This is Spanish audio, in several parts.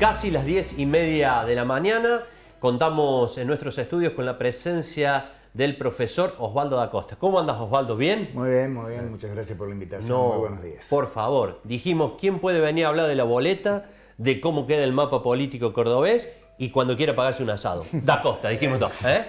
casi las diez y media de la mañana. Contamos en nuestros estudios con la presencia del profesor Osvaldo da Costa. ¿Cómo andas, Osvaldo? ¿Bien? Muy bien, muy bien. Muchas gracias por la invitación. muy buenos días. Por favor, dijimos, ¿quién puede venir a hablar de la boleta, de cómo queda el mapa político cordobés? y cuando quiera pagarse un asado. Da Costa, dijimos todos, ¿eh?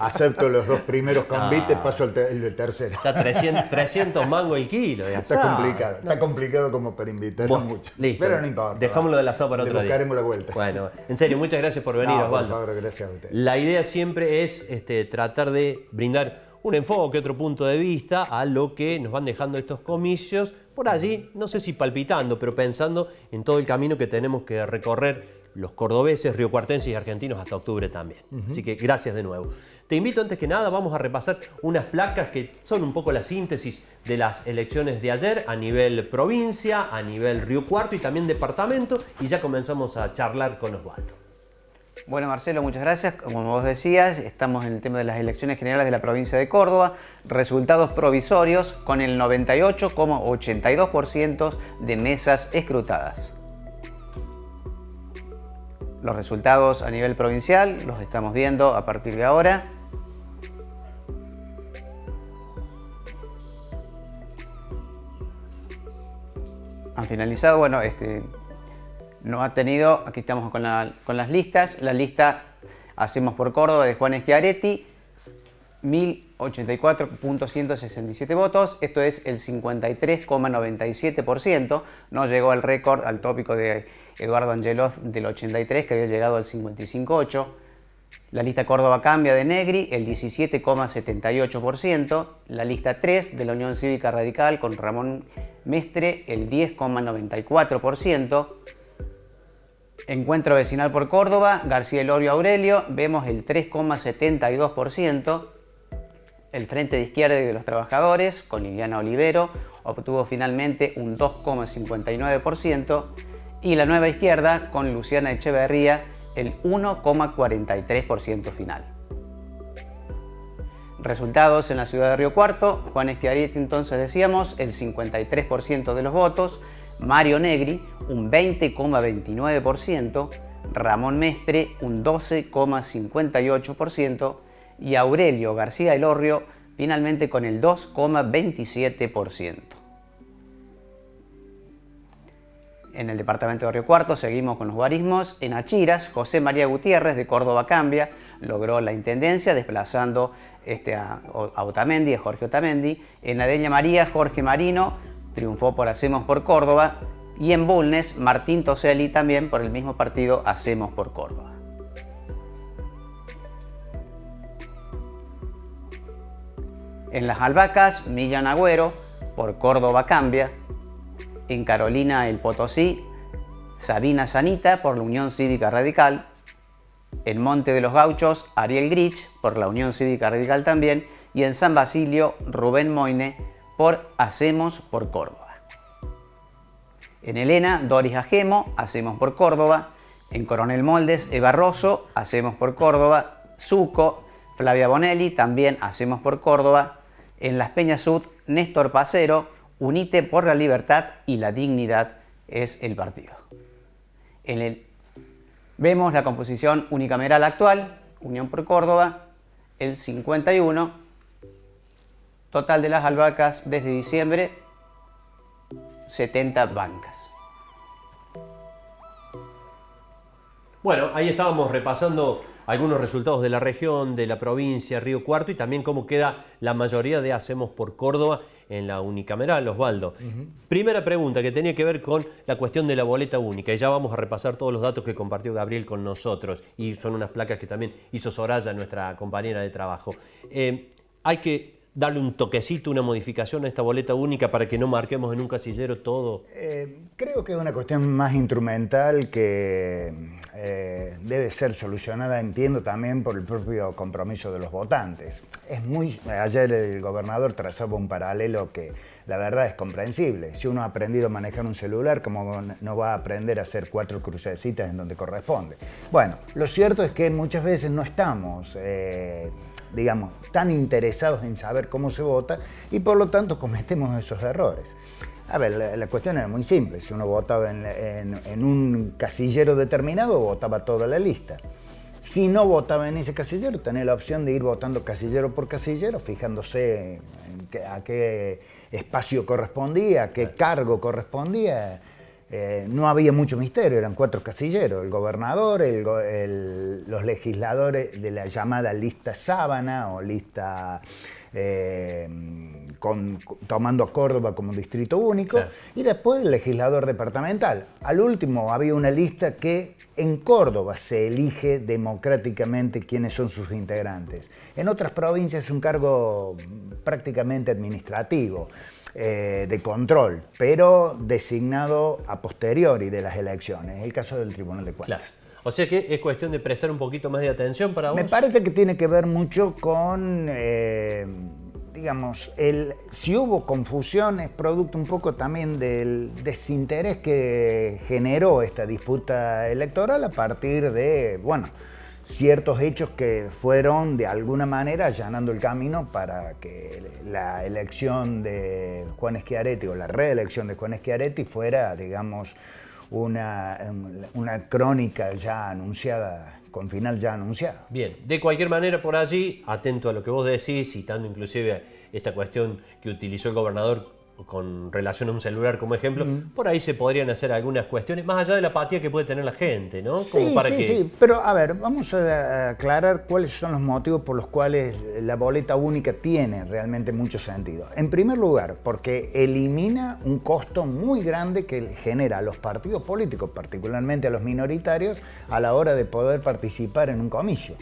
Acepto los dos primeros convites, ah. paso el, de tercero. Está 300, 300 mango el kilo. Está complicado, está complicado como para invitar mucho. Listo. Pero no importa. Dejámoslo del asado para otro día. buscaremos la vuelta. Bueno, en serio, muchas gracias por venir, Osvaldo. gracias a La idea siempre es este, tratar de brindar un enfoque, otro punto de vista a lo que nos van dejando estos comicios, por allí, no sé si palpitando, pero pensando en todo el camino que tenemos que recorrer los cordobeses, riocuartenses y argentinos hasta octubre también. Así que gracias de nuevo. Te invito antes que nada, vamos a repasar unas placas que son un poco la síntesis de las elecciones de ayer a nivel provincia, a nivel Río Cuarto y también departamento y ya comenzamos a charlar con Osvaldo. Bueno, Marcelo, muchas gracias. Como vos decías, estamos en el tema de las elecciones generales de la provincia de Córdoba. Resultados provisorios con el 98,82% de mesas escrutadas. Los resultados a nivel provincial los estamos viendo a partir de ahora. Han finalizado, bueno, este, no ha tenido, aquí estamos con, las listas, la lista hacemos por Córdoba de Juan Eschiaretti. 1.000. 84.167 votos, esto es el 53,97%, no llegó al récord, al tópico de Eduardo Angelos del 83, que había llegado al 55,8%. La lista Córdoba cambia de Negri, el 17,78%. La lista 3 de la Unión Cívica Radical con Ramón Mestre, el 10,94%. Encuentro vecinal por Córdoba, García Elorio Aurelio, vemos el 3,72%. El Frente de Izquierda y de los Trabajadores, con Liliana Olivero, obtuvo finalmente un 2,59% y la Nueva Izquierda, con Luciana Echeverría, el 1,43% final. Resultados en la ciudad de Río Cuarto, Juan Esquiarieti, entonces decíamos el 53% de los votos, Mario Negri un 20,29%, Ramón Mestre un 12,58%, y Aurelio García Elorrio finalmente con el 2,27%. En el departamento de Río Cuarto seguimos con los guarismos. En Achiras, José María Gutiérrez de Córdoba Cambia logró la intendencia desplazando este, a, Otamendi, Jorge Otamendi. En Adeña María, Jorge Marino triunfó por Hacemos por Córdoba. Y en Bulnes, Martín Toselli también por el mismo partido Hacemos por Córdoba. En las Albacas, Millán Agüero, por Córdoba cambia. En Carolina el Potosí, Sabina Sanita por la Unión Cívica Radical. En Monte de los Gauchos, Ariel Grich por la Unión Cívica Radical también. Y en San Basilio, Rubén Moine por Hacemos por Córdoba. En Elena, Doris Ajemo, Hacemos por Córdoba. En Coronel Moldes, Eva Rosso, Hacemos por Córdoba. Suco, Flavia Bonelli, también Hacemos por Córdoba en Las Peñas Sud, Néstor Pacero, Unite por la Libertad y la Dignidad es el partido. En el, vemos la composición unicameral actual, Unión por Córdoba, el 51, total de las albahacas desde diciembre, 70 bancas. Bueno, ahí estábamos repasando algunos resultados de la región, de la provincia, Río Cuarto y también cómo queda la mayoría de Hacemos por Córdoba en la unicameral, Osvaldo. Primera pregunta que tenía que ver con la cuestión de la boleta única y ya vamos a repasar todos los datos que compartió Gabriel con nosotros y son unas placas que también hizo Soraya, nuestra compañera de trabajo. Eh, hay que darle un toquecito, una modificación a esta boleta única para que no marquemos en un casillero todo? Eh, creo que es una cuestión más instrumental que eh, debe ser solucionada, entiendo, también por el propio compromiso de los votantes. Es muy, ayer el gobernador trazaba un paralelo que la verdad es comprensible. Si uno ha aprendido a manejar un celular, ¿cómo no va a aprender a hacer cuatro crucecitas en donde corresponde? Bueno, lo cierto es que muchas veces no estamos... Eh, digamos, tan interesados en saber cómo se vota y por lo tanto cometemos esos errores. A ver, la, cuestión era muy simple. Si uno votaba en, un casillero determinado, votaba toda la lista. Si no votaba en ese casillero, tenía la opción de ir votando casillero por casillero, fijándose a qué espacio correspondía, a qué cargo correspondía. Eh, no había mucho misterio, eran cuatro casilleros, el gobernador, los legisladores de la llamada lista sábana o lista eh, tomando a Córdoba como distrito único, y después el legislador departamental. Al último había una lista que en Córdoba se elige democráticamente quiénes son sus integrantes. En otras provincias es un cargo prácticamente administrativo. Eh, de control, pero designado a posteriori de las elecciones, es el caso del Tribunal de Cuentas. O sea que es cuestión de prestar un poquito más de atención para vos. Me parece que tiene que ver mucho con, eh, digamos, el, si hubo confusión es producto un poco también del desinterés que generó esta disputa electoral a partir de, bueno, ciertos hechos que fueron de alguna manera allanando el camino para que la elección de Juan Schiaretti o la reelección de Juan Schiaretti fuera, digamos, una, una crónica ya anunciada, con final ya anunciado Bien, de cualquier manera por allí, atento a lo que vos decís, citando inclusive esta cuestión que utilizó el gobernador con relación a un celular como ejemplo, mm. por ahí se podrían hacer algunas cuestiones, más allá de la apatía que puede tener la gente, ¿no? sí, sí, sí, pero a ver, vamos a aclarar cuáles son los motivos por los cuales la boleta única tiene realmente mucho sentido. En primer lugar, porque elimina un costo muy grande que genera a los partidos políticos, particularmente a los minoritarios, a la hora de poder participar en un comicio.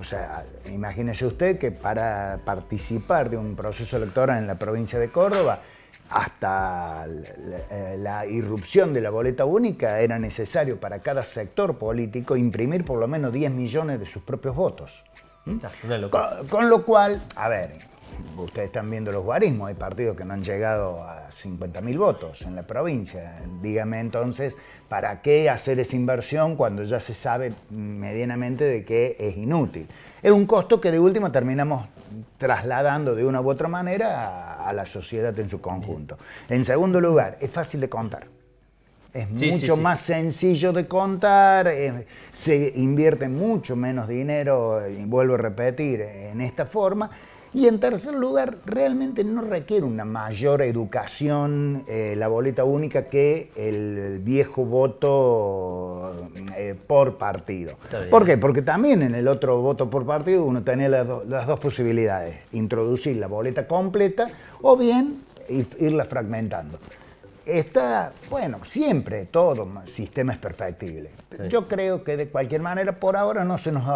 O sea, imagínese usted que para participar de un proceso electoral en la provincia de Córdoba, hasta eh, la, irrupción de la boleta única, era necesario para cada sector político imprimir por lo menos 10 millones de sus propios votos. ¿Mm? Con, lo cual, a ver, ustedes están viendo los guarismos, hay partidos que no han llegado a 50.000 votos en la provincia. Dígame entonces, ¿para qué hacer esa inversión cuando ya se sabe medianamente de que es inútil? Es un costo que de última terminamos trasladando de una u otra manera a, la sociedad en su conjunto. En segundo lugar, es fácil de contar. Es mucho más sencillo de contar, se invierte mucho menos dinero, y vuelvo a repetir, en esta forma, y en tercer lugar, realmente no requiere una mayor educación eh, la boleta única que el viejo voto eh, por partido. ¿Por qué? Porque también en el otro voto por partido uno tenía las dos posibilidades, introducir la boleta completa o bien irla fragmentando. Está, bueno, siempre todo sistema es perfectible. Yo creo que de cualquier manera, por ahora no se, nos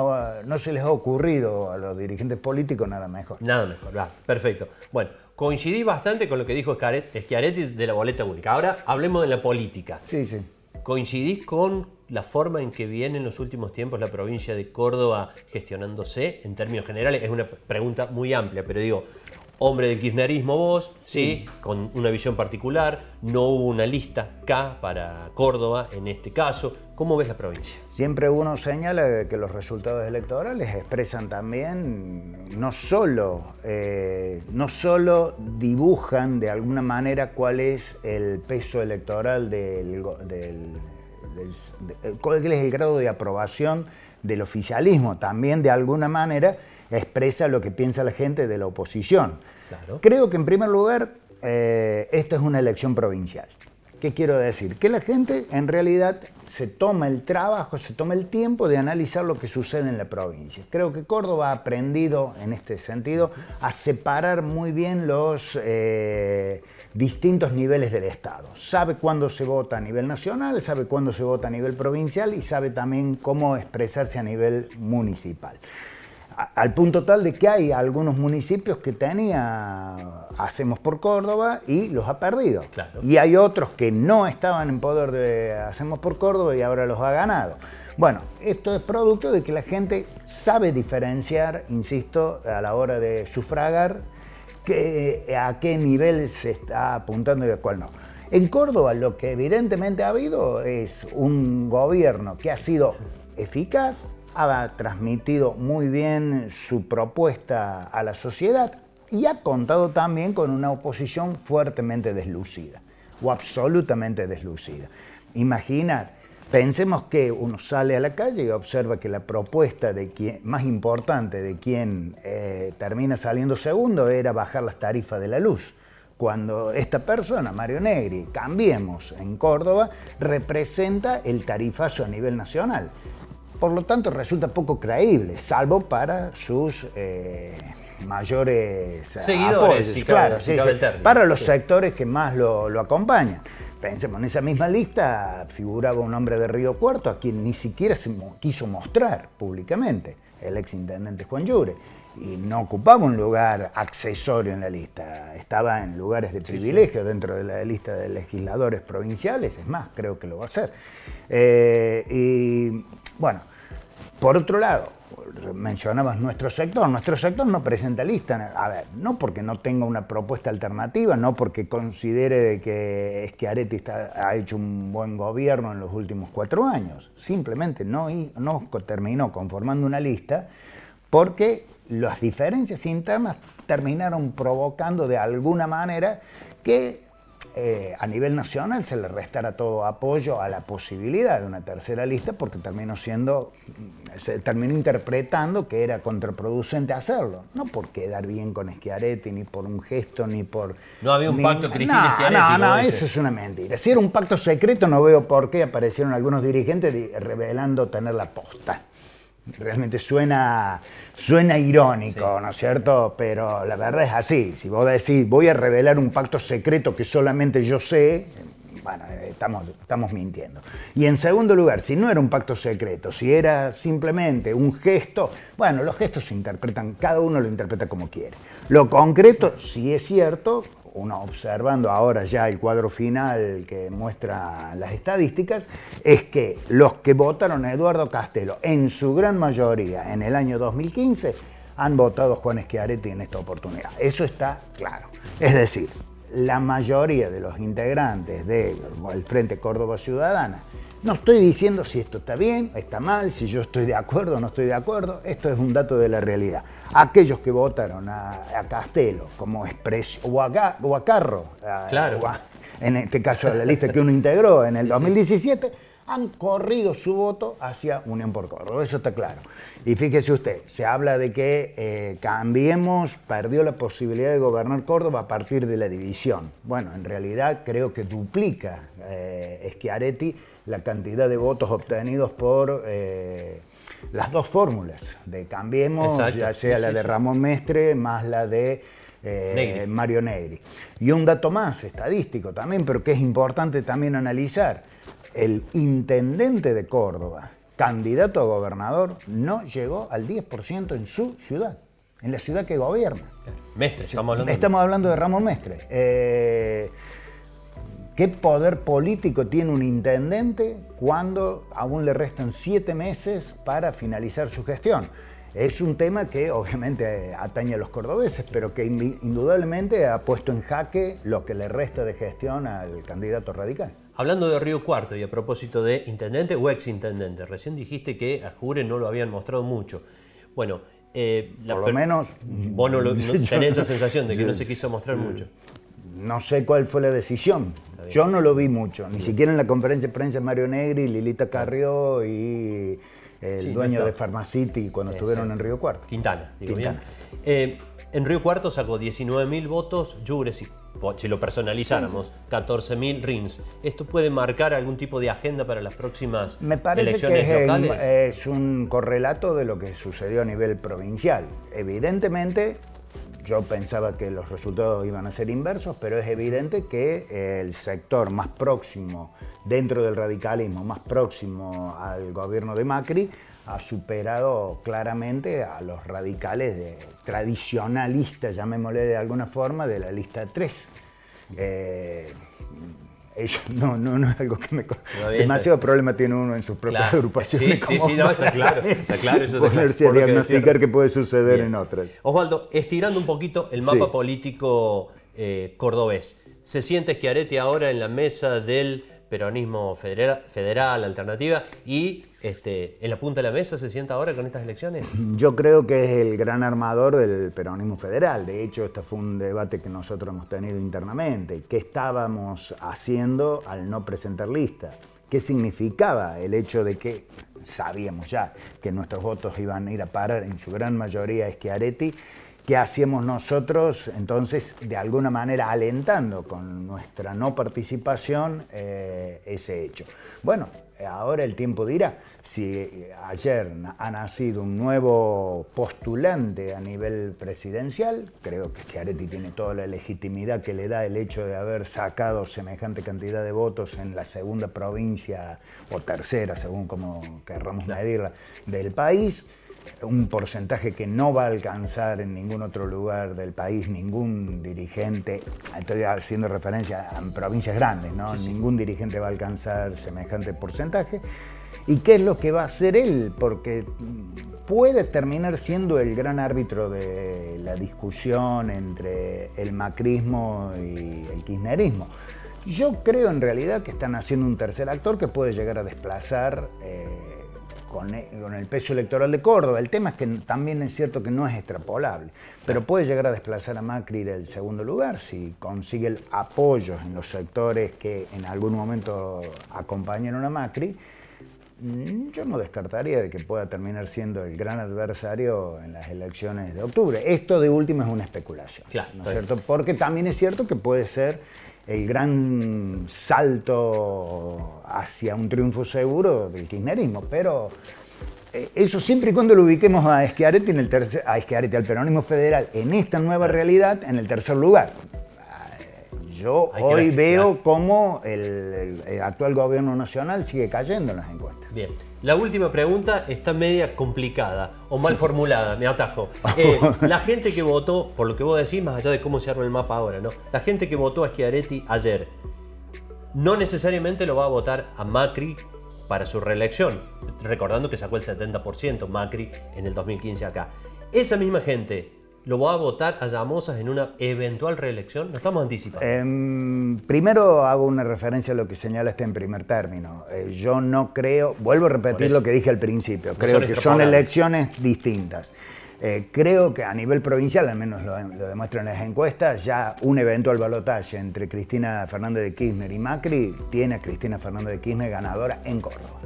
no se les ha ocurrido a los dirigentes políticos nada mejor. Nada mejor, va, perfecto. Bueno, coincidí bastante con lo que dijo Schiaretti de la boleta única. Ahora hablemos de la política. Sí, sí. ¿Coincidís con la forma en que viene en los últimos tiempos la provincia de Córdoba gestionándose en términos generales? Es una pregunta muy amplia, pero digo, hombre del kirchnerismo vos, ¿sí? con una visión particular, no hubo una lista K para Córdoba en este caso. ¿Cómo ves la provincia? Siempre uno señala que los resultados electorales expresan también, no solo, eh, no solo dibujan de alguna manera cuál es el peso electoral del, del cuál es el grado de aprobación del oficialismo, también de alguna manera expresa lo que piensa la gente de la oposición. Creo que en primer lugar, eh, esta es una elección provincial. ¿Qué quiero decir? Que la gente en realidad se toma el trabajo, se toma el tiempo de analizar lo que sucede en la provincia. Creo que Córdoba ha aprendido en este sentido a separar muy bien los... Eh, distintos niveles del Estado. Sabe cuándo se vota a nivel nacional, sabe cuándo se vota a nivel provincial y sabe también cómo expresarse a nivel municipal. Al punto tal de que hay algunos municipios que tenía Hacemos por Córdoba y los ha perdido. Y hay otros que no estaban en poder de Hacemos por Córdoba y ahora los ha ganado. Bueno, esto es producto de que la gente sabe diferenciar, insisto, a la hora de sufragar a qué nivel se está apuntando y a cuál no. En Córdoba lo que evidentemente ha habido es un gobierno que ha sido eficaz, ha transmitido muy bien su propuesta a la sociedad y ha contado también con una oposición fuertemente deslucida o absolutamente deslucida. Imaginar Pensemos que uno sale a la calle y observa que la propuesta de más importante de quien eh, termina saliendo segundo era bajar las tarifas de la luz. Cuando esta persona, Mario Negri, cambiemos en Córdoba, representa el tarifazo a nivel nacional. Por lo tanto, resulta poco creíble, salvo para sus eh, mayores eh, seguidores, para los sectores que más lo acompañan. Pensemos, en esa misma lista figuraba un hombre de Río Cuarto a quien ni siquiera se quiso mostrar públicamente, el exintendente Juan Llure, y no ocupaba un lugar accesorio en la lista, estaba en lugares de privilegio dentro de la lista de legisladores provinciales, es más, creo que lo va a hacer. Eh, y bueno, por otro lado, mencionabas nuestro sector, nuestro sector no presenta lista, a ver, no porque no tenga una propuesta alternativa, no porque considere que es que está, ha hecho un buen gobierno en los últimos cuatro años, simplemente no, no terminó conformando una lista porque las diferencias internas terminaron provocando de alguna manera que eh, a nivel nacional se le restará todo apoyo a la posibilidad de una tercera lista porque terminó siendo, mm, se terminó interpretando que era contraproducente hacerlo. No por quedar bien con Schiaretti, ni por un gesto, ni por... No había un pacto Cristina no, No, no, eso es una mentira. Si era un pacto secreto no veo por qué aparecieron algunos dirigentes revelando tener la posta realmente suena, suena irónico, ¿no es cierto? Pero la verdad es así. Si vos decís, voy a revelar un pacto secreto que solamente yo sé, bueno, eh, estamos, estamos mintiendo. Y en segundo lugar, si no era un pacto secreto, si era simplemente un gesto, bueno, los gestos se interpretan, cada uno lo interpreta como quiere. Lo concreto, si es cierto, uno observando ahora ya el cuadro final que muestra las estadísticas, es que los que votaron a Eduardo Castelo, en su gran mayoría en el año 2015, han votado a Juan Esquiareti en esta oportunidad. Eso está claro. Es decir, la mayoría de los integrantes del Frente Córdoba Ciudadana no estoy diciendo si esto está bien, está mal, si yo estoy de acuerdo o no estoy de acuerdo. Esto es un dato de la realidad. Aquellos que votaron a, Castelo como expresión, o, a, Carro, claro. en este caso a la lista que uno integró en el 2017, han corrido su voto hacia Unión por Córdoba. Eso está claro. Y fíjese usted, se habla de que eh, Cambiemos perdió la posibilidad de gobernar Córdoba a partir de la división. Bueno, en realidad creo que duplica eh, Schiaretti la cantidad de votos obtenidos por eh, las dos fórmulas de Cambiemos, ya sea la de Ramón Mestre más la de eh, Mario Negri. Y un dato más, estadístico también, pero que es importante también analizar. El intendente de Córdoba, candidato a gobernador, no llegó al 10% en su ciudad, en la ciudad que gobierna. Mestre, estamos hablando. de... hablando de Ramón Mestre. Eh, ¿Qué poder político tiene un intendente cuando aún le restan siete meses para finalizar su gestión? Es un tema que obviamente atañe a los cordobeses, pero que indudablemente ha puesto en jaque lo que le resta de gestión al candidato radical. Hablando de Río Cuarto y a propósito de intendente o exintendente, recién dijiste que a Jure no lo habían mostrado mucho. Bueno, eh, Por lo menos. Vos no, lo, tenés esa sensación de que no se quiso mostrar mucho no sé cuál fue la decisión. Yo no lo vi mucho, ni siquiera en la conferencia de prensa Mario Negri, Lilita ah. Carrió y el dueño de Farmacity cuando estuvieron en Río Cuarto. Quintana, digo bien. Eh, en Río Cuarto sacó 19.000 votos, llures si, lo personalizáramos, 14.000 RINS. ¿Esto puede marcar algún tipo de agenda para las próximas Me parece que es un correlato de lo que sucedió a nivel provincial. Evidentemente, yo pensaba que los resultados iban a ser inversos, pero es evidente que el sector más próximo dentro del radicalismo, más próximo al gobierno de Macri, ha superado claramente a los radicales de, tradicionalistas, llamémosle de alguna forma, de la lista 3. Ellos, no, no, no es algo que me... Demasiado problema tiene uno en sus propias agrupaciones. Sí, sí, sí, no, está claro, está claro. Eso de a diagnosticar qué puede suceder en otras. Osvaldo, estirando un poquito el mapa político eh, cordobés, ¿se siente Arete ahora en la mesa del peronismo federal, alternativa, y este, en la punta de la mesa se sienta ahora con estas elecciones? Yo creo que es el gran armador del peronismo federal. De hecho, este fue un debate que nosotros hemos tenido internamente. ¿Qué estábamos haciendo al no presentar lista? ¿Qué significaba el hecho de que sabíamos ya que nuestros votos iban a ir a parar en su gran mayoría a Schiaretti? ¿Qué hacíamos nosotros? Entonces, de alguna manera, alentando con nuestra no participación eh, ese hecho. Bueno, ahora el tiempo dirá si eh, ayer ha nacido un nuevo postulante a nivel presidencial, creo que Areti tiene toda la legitimidad que le da el hecho de haber sacado semejante cantidad de votos en la segunda provincia o tercera, según como querramos medirla, del país un porcentaje que no va a alcanzar en ningún otro lugar del país ningún dirigente, estoy haciendo referencia a provincias grandes, ¿no? Ningún dirigente va a alcanzar semejante porcentaje y qué es lo que va a hacer él, porque puede terminar siendo el gran árbitro de la discusión entre el macrismo y el kirchnerismo. Yo creo en realidad que están haciendo un tercer actor que puede llegar a desplazar eh, e, con, el peso electoral de Córdoba. El tema es que también es cierto que no es extrapolable, pero puede llegar a desplazar a Macri del segundo lugar si consigue el apoyo en los sectores que en algún momento acompañaron a Macri Mm, yo no descartaría de que pueda terminar siendo el gran adversario en las elecciones de octubre. Esto de última es una especulación, cierto? Porque también es cierto que puede ser el gran salto hacia un triunfo seguro del kirchnerismo, pero eh, eso siempre y cuando lo ubiquemos a Schiaretti, en el tercer, a Esquiarete, al peronismo federal, en esta nueva realidad, en el tercer lugar. Yo hoy veo cómo el, actual gobierno nacional sigue cayendo en las encuestas. Bien. La última pregunta está media complicada o mal formulada, me atajo. Eh, la gente que votó, por lo que vos decís, más allá de cómo se arma el mapa ahora, ¿no? La gente que votó a Schiaretti ayer no necesariamente lo va a votar a Macri para su reelección, recordando que sacó el 70% Macri en el 2015 acá. Esa misma gente ¿Lo va a votar a Llamosas en una eventual reelección? No estamos anticipando? Em, primero hago una referencia a lo que señala este en primer término. Eh, yo no creo, vuelvo a repetir lo que dije al principio, creo que son elecciones distintas. Eh, creo que a nivel provincial, al menos lo, lo demuestran las encuestas, ya un eventual balotaje entre Cristina Fernández de Kirchner y Macri tiene a Cristina Fernández de Kirchner ganadora en Córdoba.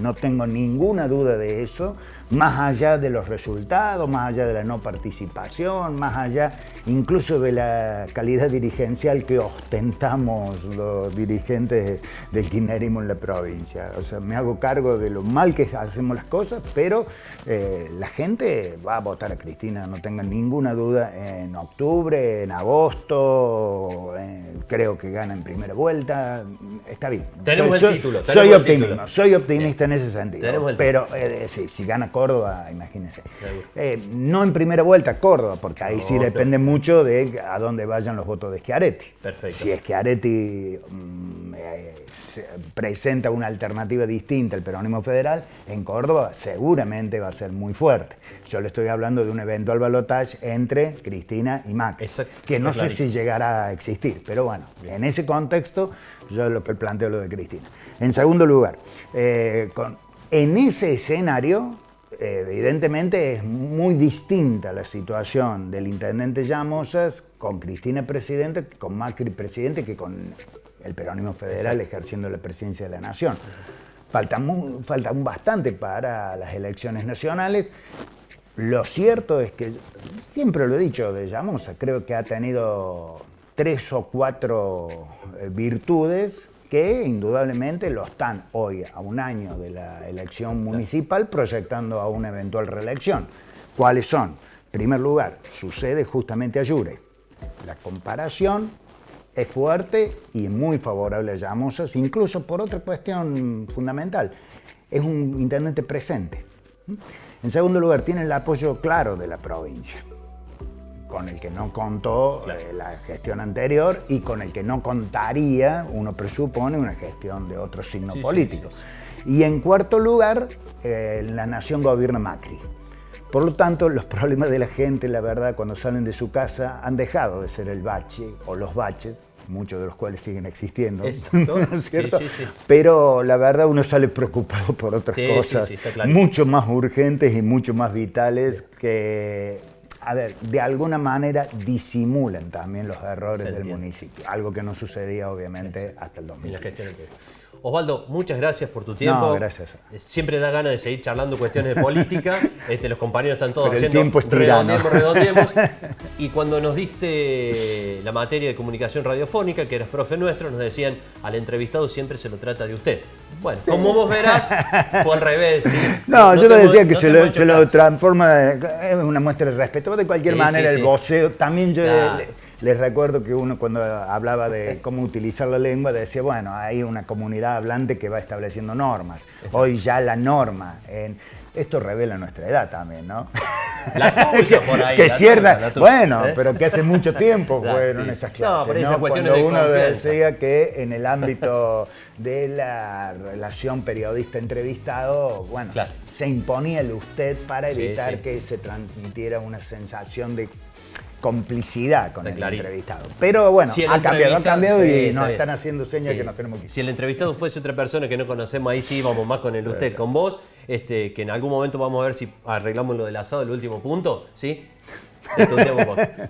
No tengo ninguna duda de eso, más allá de los resultados, más allá de la no participación, más allá incluso de la calidad dirigencial que ostentamos los dirigentes del kirchnerismo en la provincia. O sea, me hago cargo de lo mal que hacemos las cosas, pero eh, la gente va a votar a Cristina, no tengan ninguna duda, en octubre, en agosto, eh, creo que gana en primera vuelta, está bien. Tenemos el título. Soy, optimista, en ese sentido. Pero eh, si gana Córdoba, imagínense. Eh, no en primera vuelta Córdoba, porque ahí sí depende mucho de a dónde vayan los votos de Schiaretti. Perfecto. Si Schiaretti... Mm, eh, presenta una alternativa distinta al peronismo federal, en Córdoba seguramente va a ser muy fuerte. Yo le estoy hablando de un eventual balotaje entre Cristina y Macri, que no sé si llegará a existir, pero bueno, en ese contexto yo lo planteo lo de Cristina. En segundo lugar, eh, con, en ese escenario evidentemente es muy distinta la situación del intendente Llamosas con Cristina presidente, con Macri presidente, que con el peronismo federal ejerciendo la presidencia de la nación. Falta, bastante para las elecciones nacionales. Lo cierto es que, siempre lo he dicho de Llamosa, creo que ha tenido tres o cuatro eh, virtudes que indudablemente lo están hoy, a un año de la elección municipal, proyectando a una eventual reelección. ¿Cuáles son? En primer lugar, sucede justamente a Jure. La comparación es fuerte y muy favorable a Llamosas, incluso por otra cuestión fundamental. Es un intendente presente. En segundo lugar, tiene el apoyo claro de la provincia, con el que no contó eh, la gestión anterior y con el que no contaría, uno presupone, una gestión de otro signo políticos. político. y en cuarto lugar, eh, la nación gobierna Macri. Por lo tanto, los problemas de la gente, la verdad, cuando salen de su casa, han dejado de ser el bache o los baches muchos de los cuales siguen existiendo. cierto? Pero la verdad uno sale preocupado por otras cosas mucho más urgentes y mucho más vitales que, a ver, de alguna manera disimulan también los errores del municipio, algo que no sucedía obviamente hasta el 2015. Osvaldo, muchas gracias por tu tiempo. gracias. Eh, siempre da ganas de seguir charlando cuestiones de política. Este, los compañeros están todos haciendo. El tiempo es y cuando nos diste la materia de comunicación radiofónica, que eras profe nuestro, nos decían al entrevistado siempre se lo trata de usted. Bueno, como vos verás, fue al revés. No, yo te decía que se, lo, transforma, en una muestra de respeto. De cualquier manera, el voceo también yo. Les recuerdo que uno cuando hablaba de cómo utilizar la lengua decía, bueno, hay una comunidad hablante que va estableciendo normas. Hoy ya la norma. En... Esto revela nuestra edad también, ¿no? La tuya por ahí. que bueno, ¿eh? pero que hace mucho tiempo fueron esas clases. No, pero Cuando uno decía que en el ámbito de la relación periodista-entrevistado, bueno, se imponía el usted para evitar que se transmitiera una sensación de complicidad con el entrevistado. Pero bueno, ha cambiado, ha cambiado y nos están haciendo señas que nos tenemos que ir. Si el entrevistado fuese otra persona que no conocemos, ahí sí vamos más con el usted, con vos, este, que en algún momento vamos a ver si arreglamos lo del asado, el último punto, ¿sí?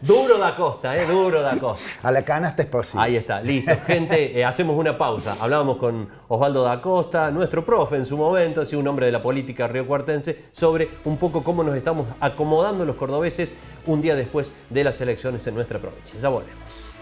duro da costa, ¿eh? Duro da costa. A la canasta es posible. Ahí está, listo. Gente, eh, hacemos una pausa. Hablábamos con Osvaldo da Costa, nuestro profe en su momento, ha un hombre de la política riocuartense, sobre un poco cómo nos estamos acomodando los cordobeses un día después de las elecciones en nuestra provincia. Ya volvemos.